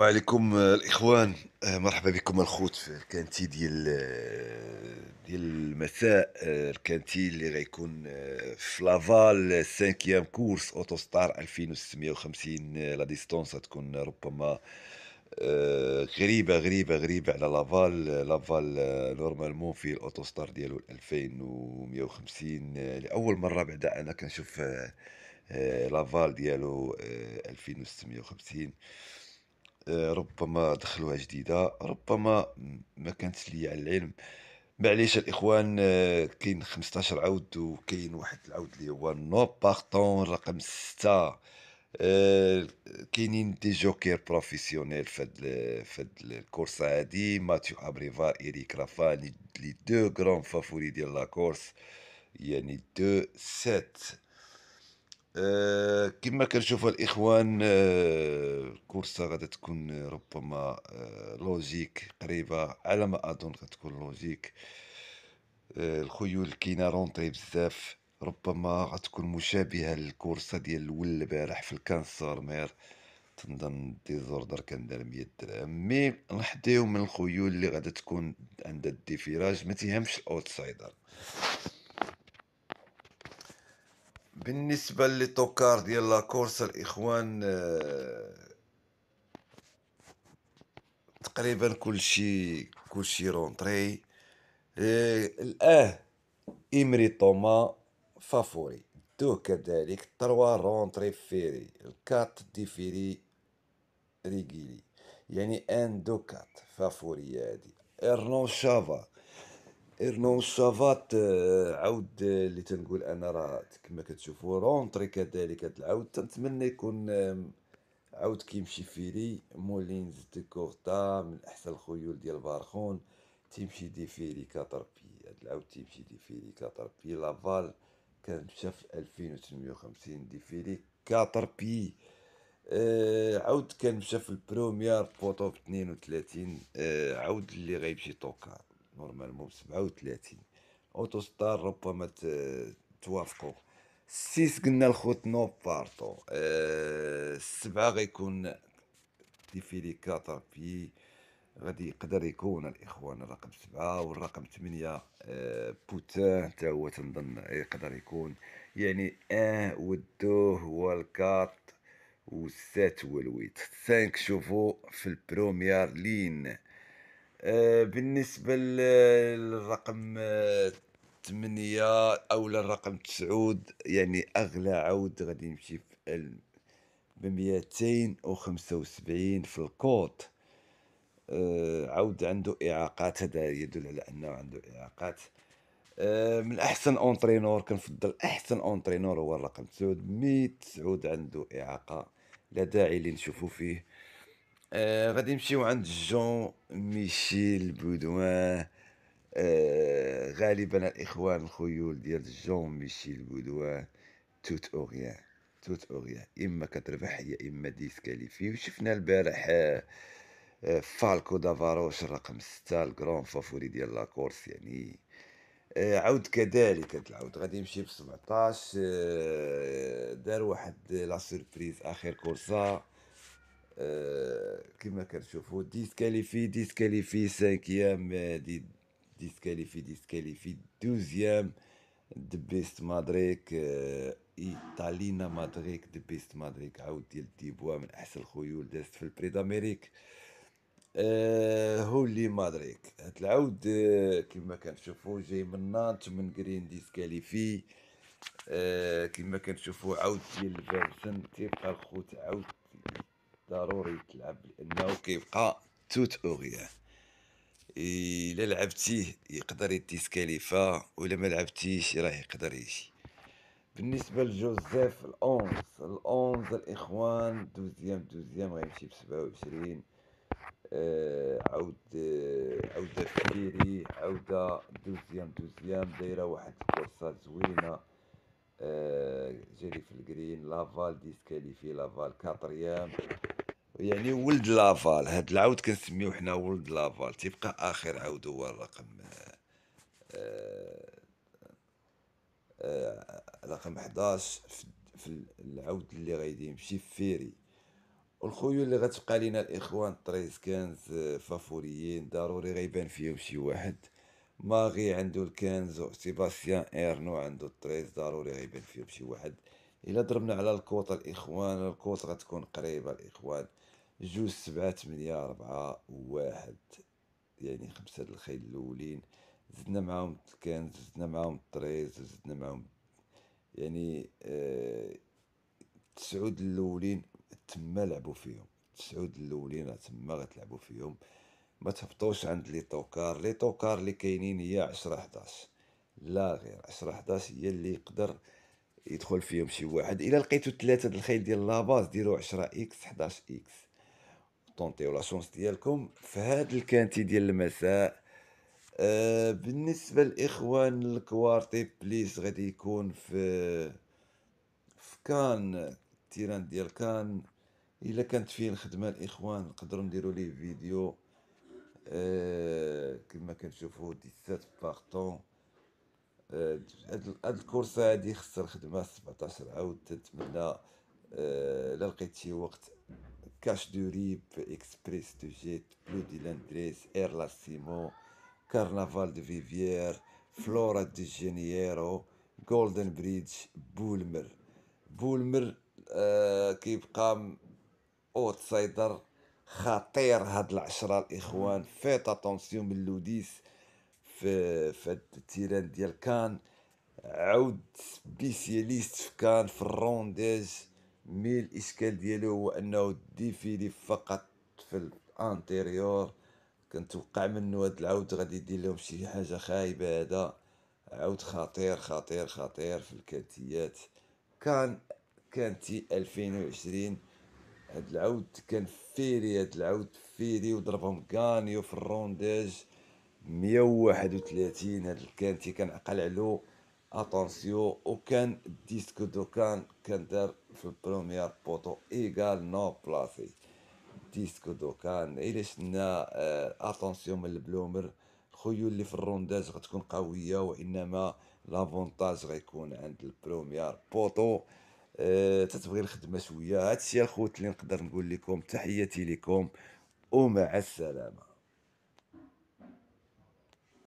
وعليكم الاخوان آه، مرحبا بكم الخوت في الكانتي ديال آه، ديال المساء آه، الكانتي اللي غيكون في لافال سانكيام كورس اوتو ستار 2650 لا ديستونس غتكون ربما غريبه غريبه غريبه على لافال لافال نورمالمون في الاوتو ستار ديالو 2150 لاول مره بعدا انا كنشوف لافال ديالو 2650 آه، ربما دخلوها جديدة ربما ما كانت لي على العلم معليش الاخوان آه، كاين 15 عود وكاين واحد العود اللي هو نو بارتون رقم 6 آه، كاينين دي جوكير بروفيسيونيل فهاد فهاد الكورسه هادي ماتيو ابريفار ايريك رافان لي دو غران فافوري ديال لا كورس يعني دو سيت آه، كما كنشوف الاخوان الكورسه آه، غادا تكون آه، ربما لوجيك قريبه على ما اظن غتكون لوجيك الخيول كاينه رونطري بزاف ربما غتكون مشابهه للكورسه ديال الاول البارح في الكانسر مير تنظن ديزوردر كان دار 100 درهم مي نحديو من الخيول اللي غادا تكون عندها الديفيراج ما الاوتسايدر بالنسبه للتوكار ديال لاكورس الاخوان آه، تقريبا كلشي كلشي رونطري آه، الاه امري طوما فافوري دو كذلك تروا رونطري فيري الكات دي فيري ريغيلي يعني ان دو كات فافوري هادي ارنو شافا إرنون الشافات آه، عاود آه، اللي تنقول انا راه كما كتشوفوا رونتري كذلك هاد العاود تنتمنى يكون آم، عاود كيمشي فيري مولينز دي كورتا من احسن الخيول ديال بارخون تيمشي دي فيري كاتربي هاد العاود تيمشي دي فيري كاتربي لافال كان مشى في 2850 دي فيري كاتربي آه عاود كان مشى في البروميير بوطو 32 آه عاود اللي غيمشي توكار نورمالمون ب 37 اوتوستار ربما توافقوا السيس قلنا الخوت نو بارتو أه السبعة غيكون ديفيلي كاتر في غادي يقدر يكون الاخوان الرقم سبعة والرقم ثمانية أه بوتان حتى هو تنظن يقدر يكون يعني اه والدو هو الكات والسات والويت سانك شوفو في البروميير لين آه، بالنسبه للرقم ثمانية آه، او للرقم تسعود يعني اغلى عود غادي يمشي بميتين ب 275 في الكوت آه، عود عنده اعاقات هذا يدل على انه عنده اعاقات من احسن اونترينور كنفضل احسن اونترينور هو الرقم تسعود مي تسعود عنده اعاقه لا داعي اللي نشوفو فيه آه، غادي نمشيو عند جون ميشيل بودوان آه، غالبا الاخوان الخيول ديال جون ميشيل بودوان توت اوريان توت اوريان اما كتربح يا اما ديسكاليفي وشفنا البارح آه، فالكو دافاروش الرقم ستة الكرون فافوري ديال لاكورس يعني عاود كذلك العود غادي يمشي ب 17 دار واحد لا سوربريز اخر كورسه آه، كما كنشوفوا ديسكاليفي ديسكاليفي سانكيام دي ديسكاليفي ديسكاليفي دوزيام دي بيست مدريك ايطالينا مدريك دي بيست مدريك عاود ديال ديبوا من احسن الخيول دازت في البريد امريك آه هولي مدريك هاد العود آه، كما كنشوفو جاي من نانت من جرين ديسكاليفي آه كما كنشوفو عاود ديال الفيرجن تيبقى الخوت عاود ضروري تلعب لانه كيبقى توت اوغيا الا لعبتيه يقدر يتيسكاليفا ولا ما لعبتيش راه يقدر يجي بالنسبه لجوزيف الأونز الأونز الاخوان دوزيام دوزيام غيمشي ب 27 آه، عاود آه، عود عوده كبيري عوده دوزيام دوزيام دايره واحد الكورسات زوينه آه جري في الجرين لافال ديسكاليفي لافال كاتريام يعني ولد لافال هاد العود كنسميوه حنا ولد لافال تيبقى اخر عود هو الرقم آه، آه، آه، رقم 11 في, في العود اللي غادي يمشي في فيري والخيول اللي غتبقى لينا الاخوان طريز كانز فافوريين ضروري غيبان فيهم شي واحد ماغي عنده الكنز سيباستيان ايرنو عنده الطريز ضروري غيبان فيهم شي واحد الا ضربنا على الكوط الاخوان الكوط غتكون قريبه الاخوان جوج سبعة ثمانية ربعة واحد يعني خمسة الخيل الأولين زدنا معاهم التكان زدنا معاهم الطريز زدنا معاهم يعني آه تسعود الأولين تما لعبوا فيهم تسعود الأولين تما غتلعبوا فيهم ما تهبطوش عند لي توكار لي توكار اللي كاينين هي عشرة حداش لا غير عشرة حداش هي اللي يقدر يدخل فيهم شي واحد الا لقيتو ثلاثه الخيل ديال لاباز ديرو 10 اكس 11 اكس طونطيو لا شونس ديالكم في هذا الكانتي ديال المساء آه بالنسبه للاخوان الكوارتي طيب، بليس غادي يكون في في كان التيران ديال كان الا كانت فيه الخدمه الاخوان نقدروا نديروا ليه فيديو آه كما كنشوفوا 17 بارطون هاد الكورس هادي خسر خدمة 17 عاود تتمنى آه، لا لقيتي شي وقت كاش دو ريب اكسبريس دو جيت بلو دي لاندريس اير سيمون كارنافال دو فيفيير فلورا دي جينييرو جولدن بريدج بولمر بولمر آه كيبقى اوتسايدر خطير هاد العشرة الاخوان فيت اتونسيون من لوديس في في التيران ديال كان عاود سبيسياليست في كان في الرونديز مي الاشكال ديالو هو انه ديفيلي فقط في الانتيريور كنتوقع منه هاد العود غادي يدير لهم شي حاجه خايبه هذا عود خطير خطير خطير في الكاتيات كان كانتي 2020 هاد العود كان فيري هاد العود فيري وضربهم كانيو في الرونديز 131 هذا الكانتي كنعقل علو اتونسيو وكان الديسكو دو كان كان دار في البروميير بوطو ايغال نو بلاسي ديسكو دو كان الى شنا اتونسيو آه، من البلومر الخيول اللي في الرونداج غتكون قويه وانما لافونتاج غيكون عند البروميير بوطو أه تتبغي الخدمه شويه هادشي الخوت اللي نقدر نقول لكم تحياتي لكم ومع السلامه